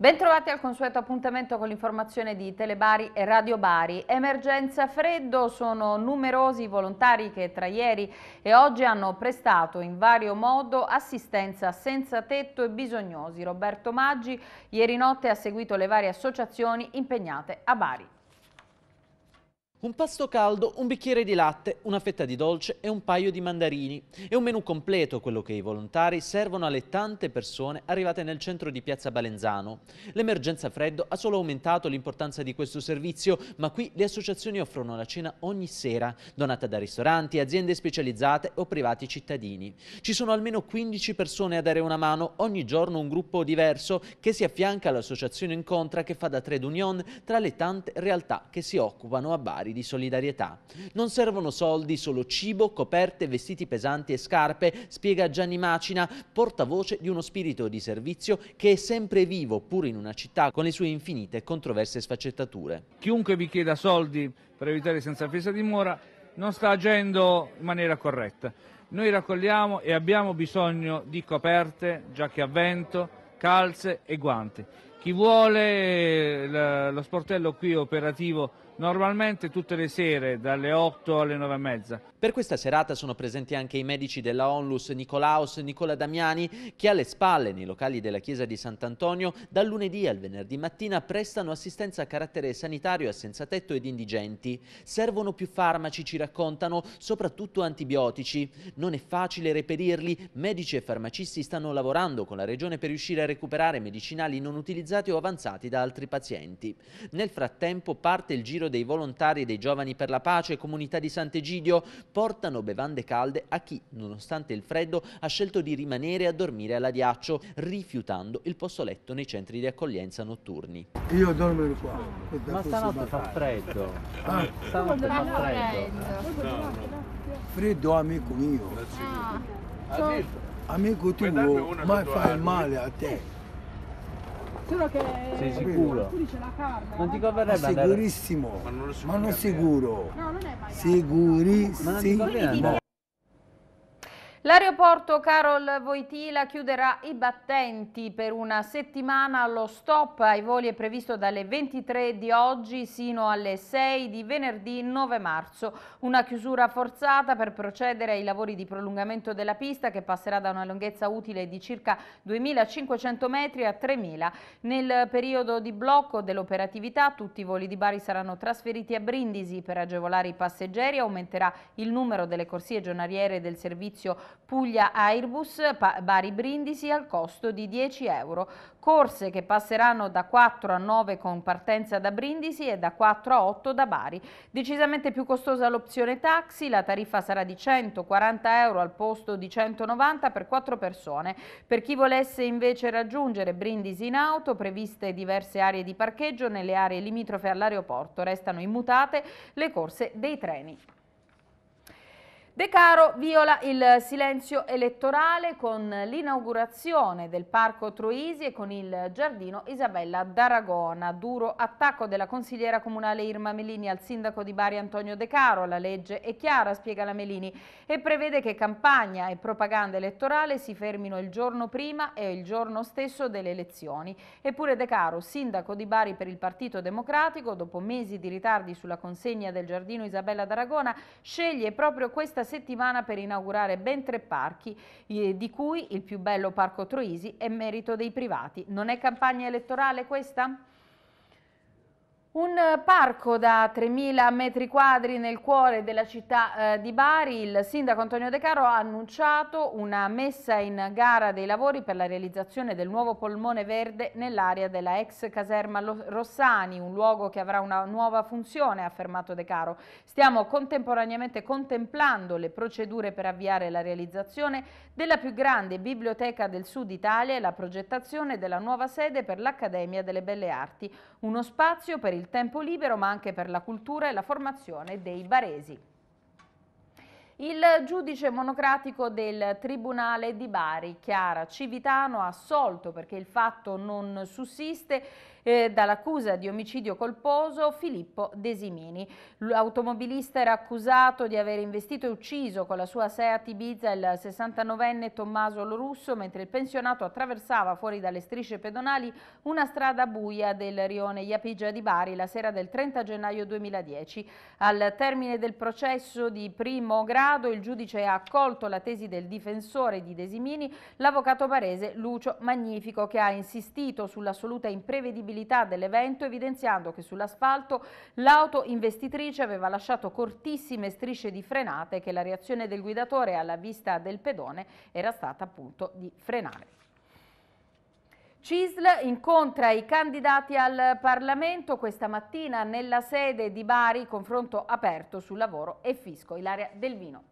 Bentrovati al consueto appuntamento con l'informazione di Telebari e Radio Bari. Emergenza freddo, sono numerosi i volontari che tra ieri e oggi hanno prestato in vario modo assistenza senza tetto e bisognosi. Roberto Maggi ieri notte ha seguito le varie associazioni impegnate a Bari. Un pasto caldo, un bicchiere di latte, una fetta di dolce e un paio di mandarini. È un menù completo quello che i volontari servono alle tante persone arrivate nel centro di Piazza Balenzano. L'emergenza freddo ha solo aumentato l'importanza di questo servizio, ma qui le associazioni offrono la cena ogni sera, donata da ristoranti, aziende specializzate o privati cittadini. Ci sono almeno 15 persone a dare una mano, ogni giorno un gruppo diverso che si affianca all'associazione Incontra che fa da trade union tra le tante realtà che si occupano a Bari alimentari di solidarietà. Non servono soldi, solo cibo, coperte, vestiti pesanti e scarpe, spiega Gianni Macina, portavoce di uno spirito di servizio che è sempre vivo pur in una città con le sue infinite controverse sfaccettature. Chiunque vi chieda soldi per evitare senza fissa dimora non sta agendo in maniera corretta. Noi raccogliamo e abbiamo bisogno di coperte, giacche a vento, calze e guanti. Chi vuole eh, lo sportello qui operativo normalmente tutte le sere dalle 8 alle 9 e mezza. Per questa serata sono presenti anche i medici della Onlus Nicolaos Nicola Damiani che alle spalle nei locali della chiesa di Sant'Antonio dal lunedì al venerdì mattina prestano assistenza a carattere sanitario a senza tetto ed indigenti. Servono più farmaci, ci raccontano, soprattutto antibiotici. Non è facile reperirli, medici e farmacisti stanno lavorando con la regione per riuscire a recuperare medicinali non utilizzati o avanzati da altri pazienti. Nel frattempo parte il giro dei volontari dei Giovani per la Pace e Comunità di Sant'Egidio portano bevande calde a chi, nonostante il freddo, ha scelto di rimanere a dormire all'Adiaccio, rifiutando il posto letto nei centri di accoglienza notturni. Io dormo qua. Ma stanotte fa freddo. Ah. Stanotte fa freddo. No, no. Freddo amico mio. Ah. Amico cioè, tuo, mai fai male a te. Solo che Sei sicuro? alcuni ce la carne. Non ti converrebbe andare? Sicurissimo. Ma non, ma non sicuro. No, non è mai. Sicurissimo. Ma non ti L'aeroporto Carol Voitila chiuderà i battenti per una settimana. Lo stop ai voli è previsto dalle 23 di oggi sino alle 6 di venerdì 9 marzo. Una chiusura forzata per procedere ai lavori di prolungamento della pista che passerà da una lunghezza utile di circa 2.500 metri a 3.000. Nel periodo di blocco dell'operatività tutti i voli di Bari saranno trasferiti a Brindisi per agevolare i passeggeri. Aumenterà il numero delle corsie giornaliere del servizio Puglia Airbus Bari Brindisi al costo di 10 euro. Corse che passeranno da 4 a 9 con partenza da Brindisi e da 4 a 8 da Bari. Decisamente più costosa l'opzione taxi, la tariffa sarà di 140 euro al posto di 190 per 4 persone. Per chi volesse invece raggiungere Brindisi in auto, previste diverse aree di parcheggio nelle aree limitrofe all'aeroporto, restano immutate le corse dei treni. De Caro viola il silenzio elettorale con l'inaugurazione del Parco Troisi e con il Giardino Isabella d'Aragona. Duro attacco della consigliera comunale Irma Melini al sindaco di Bari Antonio De Caro. La legge è chiara, spiega la Melini, e prevede che campagna e propaganda elettorale si fermino il giorno prima e il giorno stesso delle elezioni. Eppure De Caro, sindaco di Bari per il Partito Democratico, dopo mesi di ritardi sulla consegna del Giardino Isabella d'Aragona, sceglie proprio questa settimana per inaugurare ben tre parchi, di cui il più bello Parco Troisi è merito dei privati. Non è campagna elettorale questa? Un parco da 3.000 metri quadri nel cuore della città eh, di Bari, il sindaco Antonio De Caro ha annunciato una messa in gara dei lavori per la realizzazione del nuovo polmone verde nell'area della ex caserma Rossani, un luogo che avrà una nuova funzione, ha affermato De Caro. Stiamo contemporaneamente contemplando le procedure per avviare la realizzazione della più grande biblioteca del sud Italia e la progettazione della nuova sede per l'Accademia delle Belle Arti, uno spazio per il il tempo libero ma anche per la cultura e la formazione dei baresi. Il giudice monocratico del Tribunale di Bari, Chiara Civitano, ha assolto perché il fatto non sussiste eh, dall'accusa di omicidio colposo Filippo Desimini. L'automobilista era accusato di aver investito e ucciso con la sua Seat Ibiza il 69enne Tommaso Lorusso mentre il pensionato attraversava fuori dalle strisce pedonali una strada buia del rione Iapigia di Bari la sera del 30 gennaio 2010. Al termine del processo di primo grado il giudice ha accolto la tesi del difensore di Desimini, l'avvocato barese Lucio Magnifico che ha insistito sull'assoluta imprevedibilità visibilità dell'evento evidenziando che sull'asfalto l'auto investitrice aveva lasciato cortissime strisce di frenate e che la reazione del guidatore alla vista del pedone era stata appunto di frenare. CISL incontra i candidati al Parlamento questa mattina nella sede di Bari, confronto aperto su lavoro e fisco. Ilaria Vino.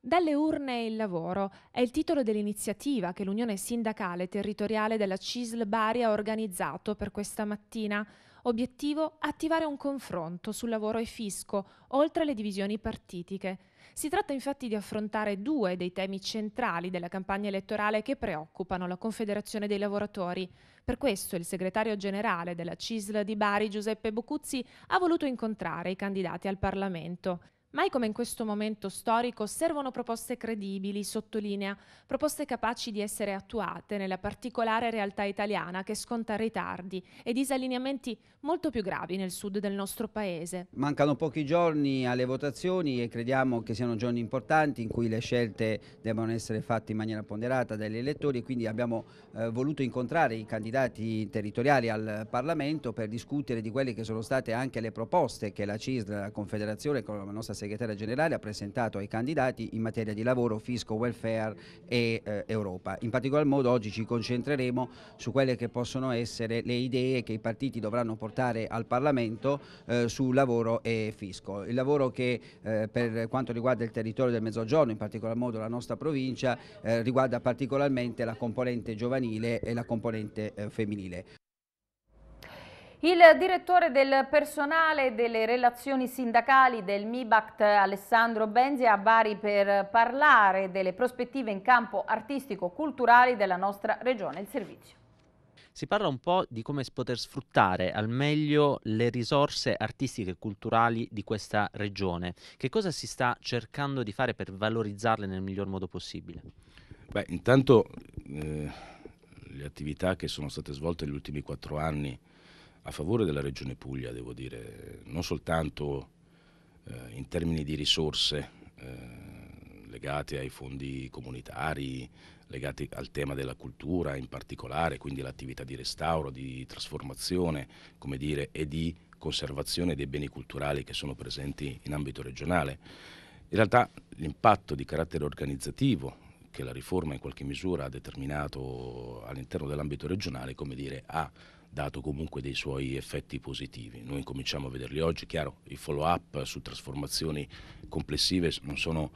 Dalle urne il lavoro è il titolo dell'iniziativa che l'Unione Sindacale Territoriale della CISL Bari ha organizzato per questa mattina. Obiettivo? Attivare un confronto sul lavoro e fisco, oltre alle divisioni partitiche. Si tratta infatti di affrontare due dei temi centrali della campagna elettorale che preoccupano la Confederazione dei lavoratori. Per questo il segretario generale della CISL di Bari, Giuseppe Bocuzzi, ha voluto incontrare i candidati al Parlamento. Mai come in questo momento storico servono proposte credibili, sottolinea, proposte capaci di essere attuate nella particolare realtà italiana che sconta ritardi e disallineamenti molto più gravi nel sud del nostro paese. Mancano pochi giorni alle votazioni e crediamo che siano giorni importanti in cui le scelte debbano essere fatte in maniera ponderata dagli elettori e quindi abbiamo eh, voluto incontrare i candidati territoriali al Parlamento per discutere di quelle che sono state anche le proposte che la CISL, la Confederazione con la nostra segretaria generale ha presentato ai candidati in materia di lavoro, fisco, welfare e eh, Europa. In particolar modo oggi ci concentreremo su quelle che possono essere le idee che i partiti dovranno portare al Parlamento eh, su lavoro e fisco. Il lavoro che eh, per quanto riguarda il territorio del Mezzogiorno, in particolar modo la nostra provincia, eh, riguarda particolarmente la componente giovanile e la componente eh, femminile. Il direttore del personale delle relazioni sindacali del MIBACT Alessandro Benzi a Bari per parlare delle prospettive in campo artistico-culturali della nostra regione. Il servizio. Si parla un po' di come poter sfruttare al meglio le risorse artistiche e culturali di questa regione. Che cosa si sta cercando di fare per valorizzarle nel miglior modo possibile? Beh, intanto eh, le attività che sono state svolte negli ultimi quattro anni a favore della Regione Puglia, devo dire, non soltanto eh, in termini di risorse eh, legate ai fondi comunitari, legati al tema della cultura in particolare, quindi l'attività di restauro, di trasformazione, come dire, e di conservazione dei beni culturali che sono presenti in ambito regionale. In realtà l'impatto di carattere organizzativo che la riforma in qualche misura ha determinato all'interno dell'ambito regionale, come dire, ha dato comunque dei suoi effetti positivi. Noi cominciamo a vederli oggi, chiaro, i follow up su trasformazioni complessive non sono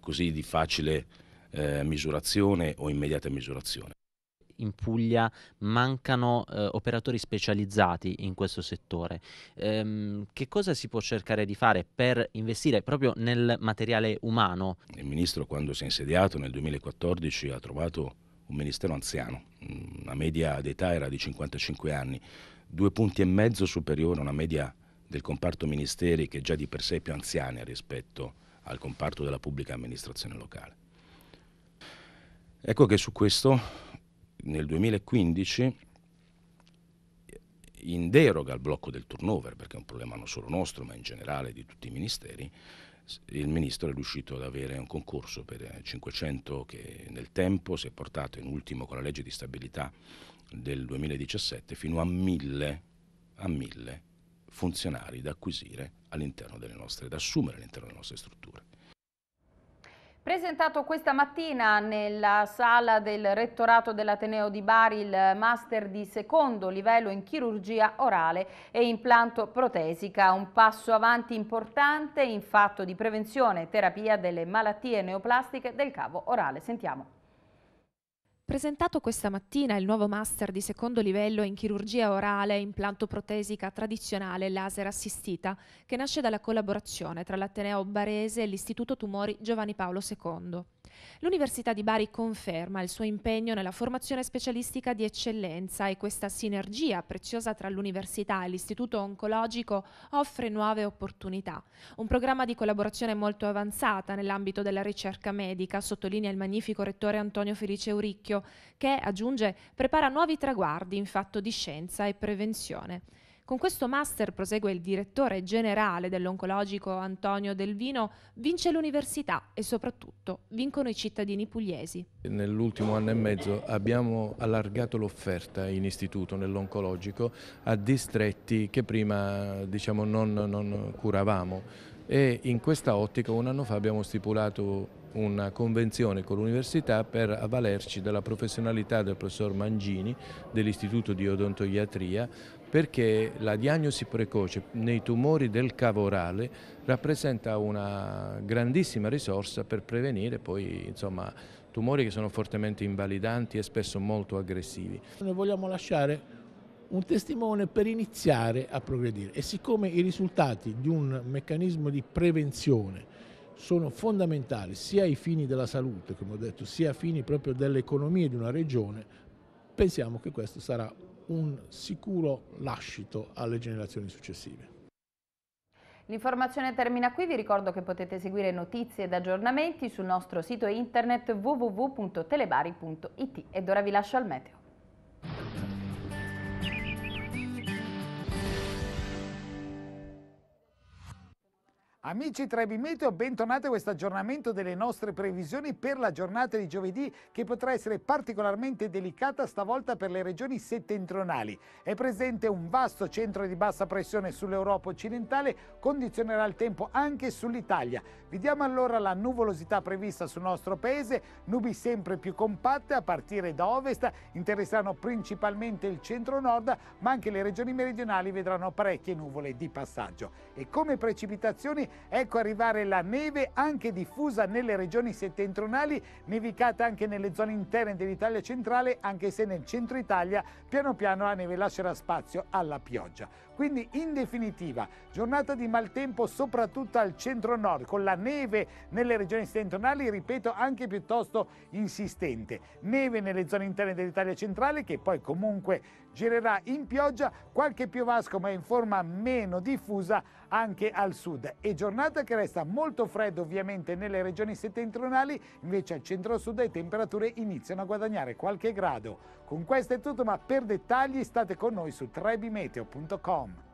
così di facile eh, misurazione o immediata misurazione in Puglia mancano eh, operatori specializzati in questo settore. Ehm, che cosa si può cercare di fare per investire proprio nel materiale umano? Il ministro quando si è insediato nel 2014 ha trovato un ministero anziano, mm, la media d'età era di 55 anni, due punti e mezzo superiore a una media del comparto ministeri che è già di per sé più anziana rispetto al comparto della pubblica amministrazione locale. Ecco che su questo nel 2015 in deroga al blocco del turnover, perché è un problema non solo nostro ma in generale di tutti i ministeri, il ministro è riuscito ad avere un concorso per 500 eh, che nel tempo si è portato in ultimo con la legge di stabilità del 2017 fino a 1000, a funzionari da acquisire all'interno delle nostre, da assumere all'interno delle nostre strutture. Presentato questa mattina nella sala del rettorato dell'Ateneo di Bari il master di secondo livello in chirurgia orale e implanto protesica, un passo avanti importante in fatto di prevenzione e terapia delle malattie neoplastiche del cavo orale. Sentiamo. Presentato questa mattina il nuovo master di secondo livello in chirurgia orale e implanto protesica tradizionale laser assistita, che nasce dalla collaborazione tra l'Ateneo Barese e l'Istituto Tumori Giovanni Paolo II. L'Università di Bari conferma il suo impegno nella formazione specialistica di eccellenza e questa sinergia preziosa tra l'Università e l'Istituto Oncologico offre nuove opportunità. Un programma di collaborazione molto avanzata nell'ambito della ricerca medica, sottolinea il magnifico rettore Antonio Felice Euricchio, che, aggiunge, prepara nuovi traguardi in fatto di scienza e prevenzione. Con questo master, prosegue il direttore generale dell'oncologico Antonio Delvino, vince l'università e soprattutto vincono i cittadini pugliesi. Nell'ultimo anno e mezzo abbiamo allargato l'offerta in istituto nell'oncologico a distretti che prima diciamo, non, non curavamo e in questa ottica un anno fa abbiamo stipulato una convenzione con l'università per avvalerci della professionalità del professor Mangini dell'Istituto di Odontoiatria perché la diagnosi precoce nei tumori del cavo orale rappresenta una grandissima risorsa per prevenire poi insomma, tumori che sono fortemente invalidanti e spesso molto aggressivi. Noi vogliamo lasciare un testimone per iniziare a progredire e siccome i risultati di un meccanismo di prevenzione sono fondamentali sia ai fini della salute, come ho detto, sia ai fini proprio dell'economia di una regione, pensiamo che questo sarà un sicuro lascito alle generazioni successive. L'informazione termina qui, vi ricordo che potete seguire notizie ed aggiornamenti sul nostro sito internet www.telebari.it ed ora vi lascio al meteo. Amici Trebi Meteo, bentornati a questo aggiornamento delle nostre previsioni per la giornata di giovedì che potrà essere particolarmente delicata stavolta per le regioni settentrionali. È presente un vasto centro di bassa pressione sull'Europa occidentale, condizionerà il tempo anche sull'Italia. Vediamo allora la nuvolosità prevista sul nostro paese, nubi sempre più compatte a partire da ovest, interesseranno principalmente il centro-nord, ma anche le regioni meridionali vedranno parecchie nuvole di passaggio. E come precipitazioni Ecco arrivare la neve anche diffusa nelle regioni settentrionali, nevicata anche nelle zone interne dell'Italia centrale, anche se nel centro Italia piano piano la neve lascerà spazio alla pioggia. Quindi in definitiva, giornata di maltempo soprattutto al centro-nord, con la neve nelle regioni settentrionali, ripeto, anche piuttosto insistente. Neve nelle zone interne dell'Italia centrale, che poi comunque girerà in pioggia, qualche piovasco ma in forma meno diffusa anche al sud e giornata che resta molto fredda ovviamente nelle regioni settentrionali, invece al centro-sud le temperature iniziano a guadagnare qualche grado. Con questo è tutto, ma per dettagli state con noi su trebimeteo.com.